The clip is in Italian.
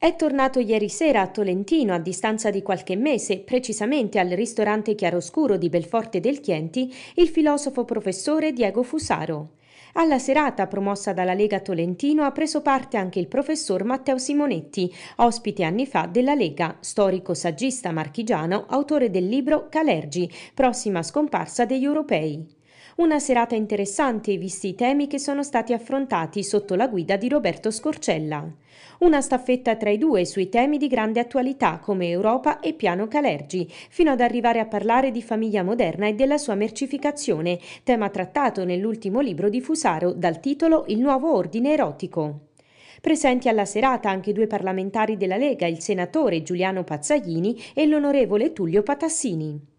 È tornato ieri sera a Tolentino a distanza di qualche mese, precisamente al ristorante Chiaroscuro di Belforte del Chienti, il filosofo professore Diego Fusaro. Alla serata promossa dalla Lega Tolentino ha preso parte anche il professor Matteo Simonetti, ospite anni fa della Lega, storico saggista marchigiano, autore del libro Calergi, prossima scomparsa degli europei. Una serata interessante visti i temi che sono stati affrontati sotto la guida di Roberto Scorcella. Una staffetta tra i due sui temi di grande attualità come Europa e Piano Calergi, fino ad arrivare a parlare di famiglia moderna e della sua mercificazione, tema trattato nell'ultimo libro di Fusaro dal titolo Il nuovo ordine erotico. Presenti alla serata anche due parlamentari della Lega, il senatore Giuliano Pazzaglini e l'onorevole Tullio Patassini.